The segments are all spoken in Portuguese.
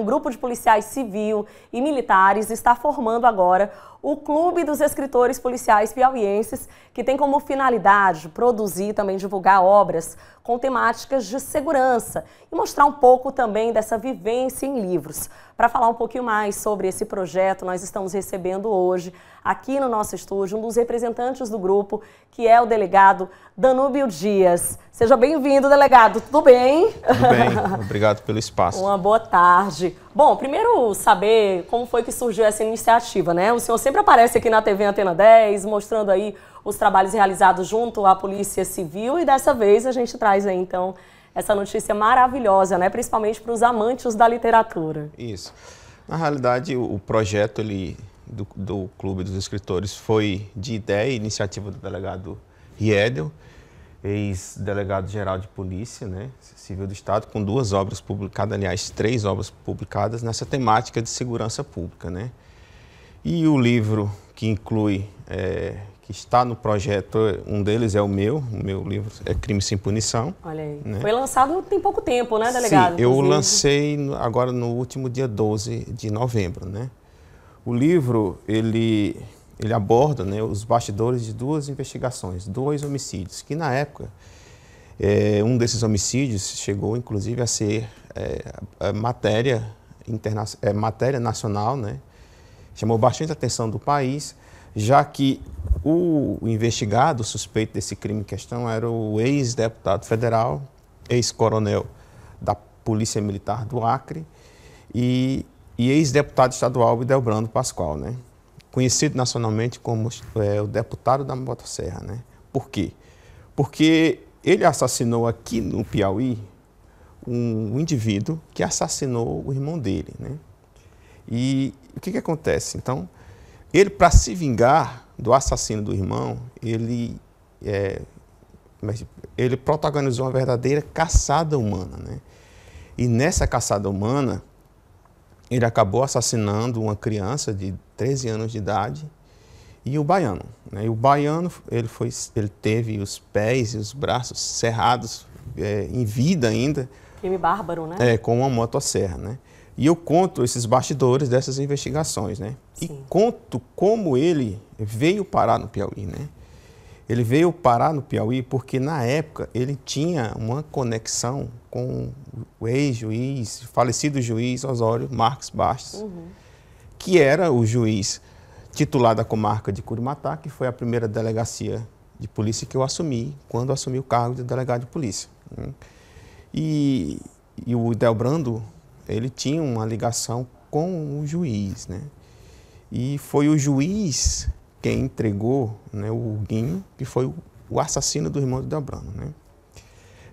Um grupo de policiais civil e militares está formando agora o Clube dos Escritores Policiais Piauienses, que tem como finalidade produzir e também divulgar obras com temáticas de segurança e mostrar um pouco também dessa vivência em livros. Para falar um pouquinho mais sobre esse projeto, nós estamos recebendo hoje aqui no nosso estúdio um dos representantes do grupo, que é o delegado Danúbio Dias. Seja bem-vindo, delegado. Tudo bem? Tudo bem. Obrigado pelo espaço. Uma boa tarde. Bom, primeiro saber como foi que surgiu essa iniciativa, né? O senhor sempre aparece aqui na TV Antena 10, mostrando aí os trabalhos realizados junto à Polícia Civil e dessa vez a gente traz aí, então, essa notícia maravilhosa, né? Principalmente para os amantes da literatura. Isso. Na realidade, o projeto ele do, do Clube dos Escritores foi de ideia e iniciativa do delegado Riedel, ex-delegado-geral de polícia, né, civil do Estado, com duas obras publicadas, aliás, três obras publicadas nessa temática de segurança pública. Né? E o livro que inclui, é, que está no projeto, um deles é o meu, o meu livro é Crime Sem Punição. Olha aí, né? foi lançado tem pouco tempo, né, delegado? Sim, eu o lancei agora no último dia 12 de novembro, né? O livro ele, ele aborda né, os bastidores de duas investigações, dois homicídios, que na época é, um desses homicídios chegou inclusive a ser é, matéria, interna é, matéria nacional, né? chamou bastante a atenção do país, já que o investigado, o suspeito desse crime em questão, era o ex-deputado federal, ex-coronel da Polícia Militar do Acre, e e ex-deputado estadual Bidelbrando Pascoal, né? conhecido nacionalmente como é, o deputado da motosserra. Né? Por quê? Porque ele assassinou aqui no Piauí um, indivíduo que assassinou o irmão dele. Né? E o que, que acontece? Então, ele, para se vingar do assassino do irmão, ele, é, é ele protagonizou uma verdadeira caçada humana. Né? E nessa caçada humana, ele acabou assassinando uma criança de 13 anos de idade e o baiano. Né? E o baiano ele foi, ele teve os pés e os braços cerrados é, em vida ainda. Crime bárbaro, né? É, com uma motosserra, né? E eu conto esses bastidores dessas investigações, né? Sim. E conto como ele veio parar no Piauí, né? Ele veio parar no Piauí porque, na época, ele tinha uma conexão com o ex-juiz, falecido juiz Osório Marcos Bastos, uhum. que era o juiz titular da comarca de Curimatá, que foi a primeira delegacia de polícia que eu assumi, quando assumi o cargo de delegado de polícia. Né? E, e o Delbrando, ele tinha uma ligação com o juiz, né? E foi o juiz quem entregou né, o Guinho, que foi o assassino do irmão de Dambrano. Né?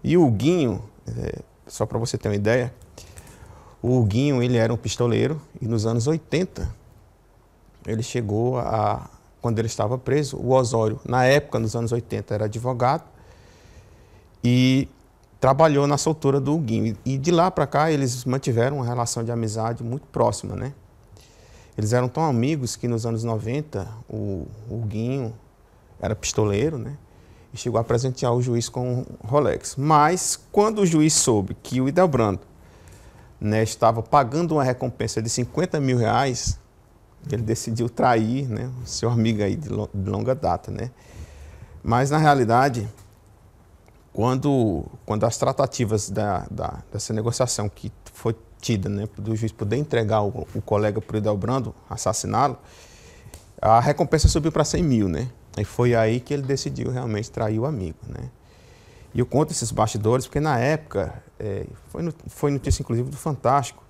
E o Guinho, é, só para você ter uma ideia, o Guinho ele era um pistoleiro e nos anos 80 ele chegou a, quando ele estava preso, o Osório, na época, nos anos 80, era advogado e trabalhou na soltura do Guinho. E de lá para cá eles mantiveram uma relação de amizade muito próxima, né? Eles eram tão amigos que nos anos 90 o, o Guinho era pistoleiro, né? E chegou a presentear o juiz com um Rolex. Mas quando o juiz soube que o Idelbrando né, estava pagando uma recompensa de 50 mil reais, ele decidiu trair né, o seu amigo aí de longa data, né? Mas na realidade quando, quando as tratativas da, da, dessa negociação que foi tida né, do juiz poder entregar o, o colega para o Idelbrando, assassiná-lo, a recompensa subiu para 100 mil, né? E foi aí que ele decidiu realmente trair o amigo, né? E eu conto esses bastidores porque na época, é, foi, no, foi notícia inclusive do Fantástico,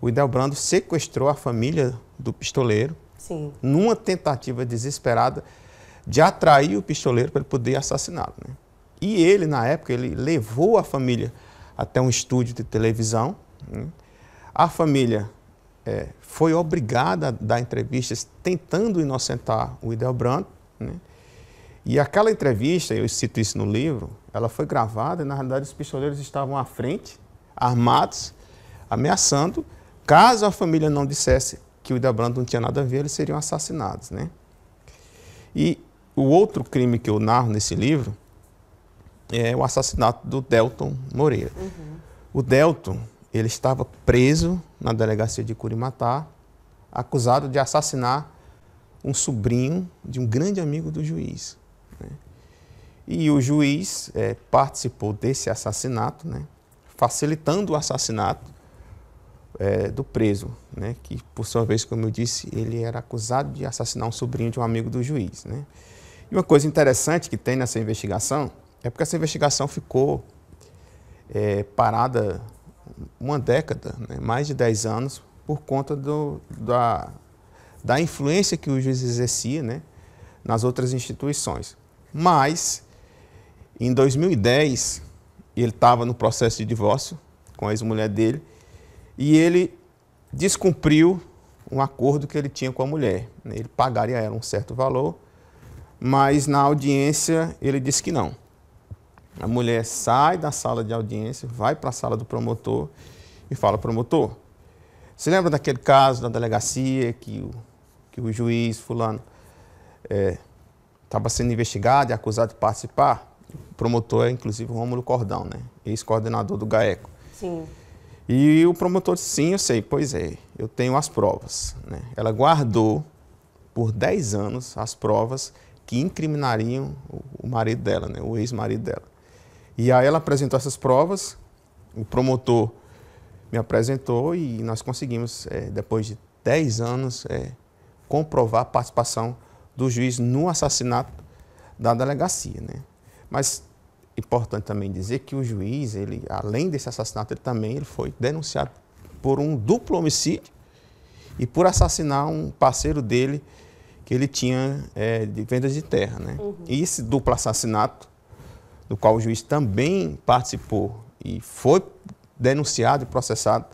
o Idelbrando sequestrou a família do pistoleiro Sim. numa tentativa desesperada de atrair o pistoleiro para ele poder assassiná-lo, né? E ele, na época, ele levou a família até um estúdio de televisão. Né? A família é, foi obrigada a dar entrevistas tentando inocentar o Idelbrand. Né? E aquela entrevista, eu cito isso no livro, ela foi gravada e, na realidade, os pistoleiros estavam à frente, armados, ameaçando. Caso a família não dissesse que o Brandt não tinha nada a ver, eles seriam assassinados. Né? E o outro crime que eu narro nesse livro é o assassinato do Delton Moreira. Uhum. O Delton, ele estava preso na delegacia de Curimatá, acusado de assassinar um sobrinho de um grande amigo do juiz. Né? E o juiz é, participou desse assassinato, né? facilitando o assassinato é, do preso, né? que, por sua vez, como eu disse, ele era acusado de assassinar um sobrinho de um amigo do juiz. Né? E uma coisa interessante que tem nessa investigação é porque essa investigação ficou é, parada uma década, né, mais de 10 anos, por conta do, da, da influência que o juiz exercia né, nas outras instituições. Mas, em 2010, ele estava no processo de divórcio com a ex-mulher dele e ele descumpriu um acordo que ele tinha com a mulher. Né. Ele pagaria a ela um certo valor, mas na audiência ele disse que não. A mulher sai da sala de audiência, vai para a sala do promotor e fala: promotor, você lembra daquele caso da delegacia que o, que o juiz Fulano estava é, sendo investigado e acusado de participar? O promotor é, inclusive, o Rômulo Cordão, né? ex-coordenador do GAECO. Sim. E o promotor disse: sim, eu sei, pois é, eu tenho as provas. Né? Ela guardou por 10 anos as provas que incriminariam o marido dela, né? o ex-marido dela. E aí ela apresentou essas provas, o promotor me apresentou e nós conseguimos, é, depois de 10 anos, é, comprovar a participação do juiz no assassinato da delegacia. Né? Mas importante também dizer que o juiz, ele, além desse assassinato, ele também ele foi denunciado por um duplo homicídio e por assassinar um parceiro dele que ele tinha é, de vendas de terra. Né? Uhum. E esse duplo assassinato do qual o juiz também participou e foi denunciado e processado,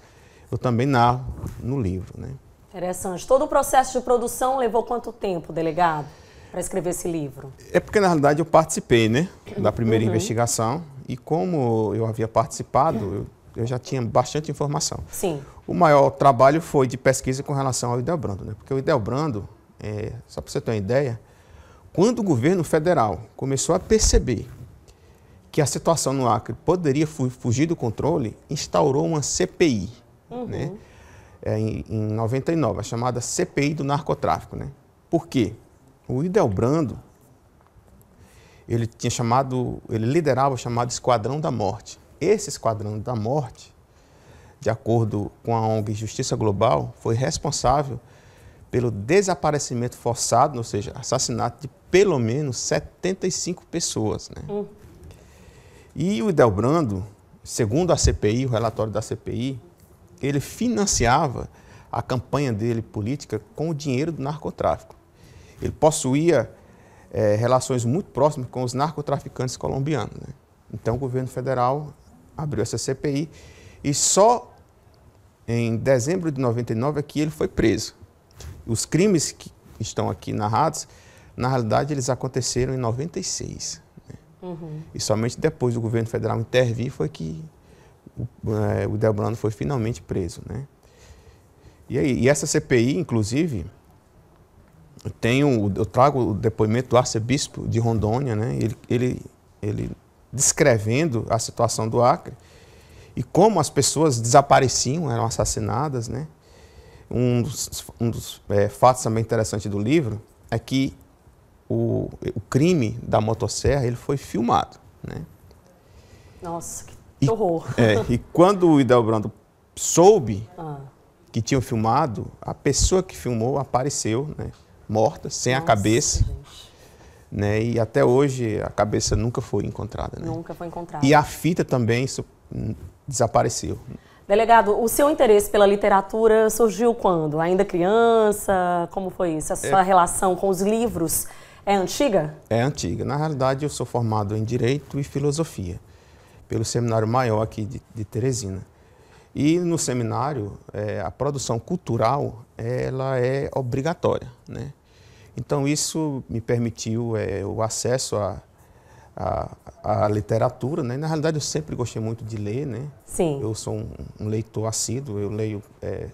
eu também narro no livro. Né? Interessante. Todo o processo de produção levou quanto tempo, delegado, para escrever esse livro? É porque, na realidade, eu participei né, da primeira uhum. investigação e como eu havia participado, eu, eu, já tinha bastante informação. Sim. O maior trabalho foi de pesquisa com relação ao Ideobrando, né? porque o Ideobrando, é, só para você ter uma ideia, quando o governo federal começou a perceber que a situação no Acre poderia fugir do controle, instaurou uma CPI, uhum. né? É, em, em 99, a chamada CPI do narcotráfico, né? Por quê? O Idelbrando, ele tinha chamado, ele liderava o chamado Esquadrão da Morte. Esse Esquadrão da Morte, de acordo com a ONG Justiça Global, foi responsável pelo desaparecimento forçado, ou seja, assassinato de pelo menos 75 pessoas, né? Uhum. E o Idelbrando, segundo a CPI, o relatório da CPI, ele financiava a campanha dele política com o dinheiro do narcotráfico. Ele possuía é, relações muito próximas com os narcotraficantes colombianos. Né? Então o governo federal abriu essa CPI e só em dezembro de 99 é que ele foi preso. Os crimes que estão aqui narrados, na realidade, eles aconteceram em 96. Uhum. E somente depois do governo federal intervir foi que o, é, o foi finalmente preso, né? E, aí, e essa CPI, inclusive, eu, tenho, eu trago o depoimento do arcebispo de Rondônia, né? Ele, ele, ele descrevendo a situação do Acre e como as pessoas desapareciam, eram assassinadas, né? Um dos, um dos é, fatos também interessantes do livro é que o, o crime da motosserra ele foi filmado. Né? Nossa, que e, horror! É, e quando o Idel Brando soube ah. que tinham filmado, a pessoa que filmou apareceu né, morta, sem Nossa, a cabeça. Né, e até hoje a cabeça nunca foi encontrada. Né? Nunca foi encontrada. E a fita também isso, desapareceu. Delegado, o seu interesse pela literatura surgiu quando? Ainda criança? Como foi isso? A é. sua é, relação com os livros é antiga? É antiga. Na realidade, eu sou formado em Direito e Filosofia, pelo Seminário Maior aqui de, de Teresina. E no seminário, é, a produção cultural ela é obrigatória. Né? Então, isso me permitiu é, o acesso a, a, a, literatura, né? Na realidade, eu sempre gostei muito de ler, né? Sim. Eu sou um, um leitor assíduo, eu leio é,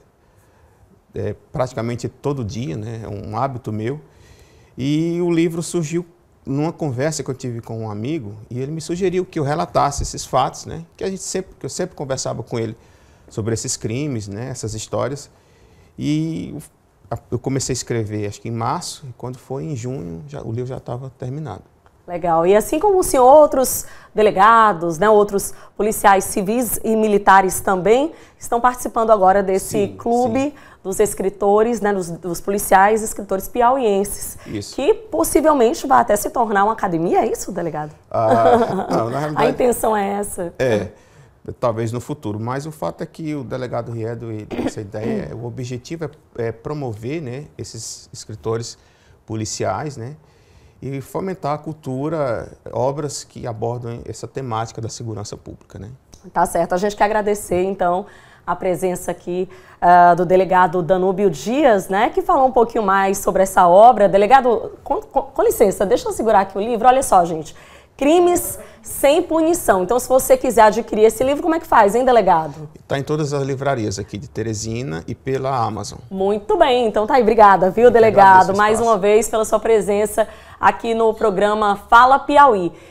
é, praticamente todo dia, né? É um hábito meu. E o livro surgiu numa conversa que eu tive com um amigo e ele me sugeriu que eu relatasse esses fatos, né? Que a gente sempre, que eu sempre conversava com ele sobre esses crimes, né? Essas histórias. E eu comecei a escrever, acho que em março. E quando foi em junho, já, o livro já estava terminado. Legal. E assim como o senhor, outros delegados, né, outros policiais civis e militares também estão participando agora desse sim, clube. Sim dos escritores, né, dos, dos policiais escritores piauienses, isso. que possivelmente vai até se tornar uma academia, é isso, delegado? Ah, não, na A intenção é essa. É, talvez no futuro, mas o fato é que o delegado Riedo, essa ideia, o objetivo é, é promover né, esses escritores policiais, né? E fomentar a cultura, obras que abordam essa temática da segurança pública, né? Tá certo. A gente quer agradecer, então, a presença aqui uh, do delegado Danúbio Dias, né, que falou um pouquinho mais sobre essa obra. Delegado, com, com, com licença, deixa eu segurar aqui o livro. Olha só, gente. Crimes sem punição. Então, se você quiser adquirir esse livro, como é que faz, hein, delegado? Está em todas as livrarias aqui de Teresina e pela Amazon. Muito bem, então tá aí. Obrigada, viu, delegado? Mais uma vez pela sua presença aqui no programa Fala Piauí.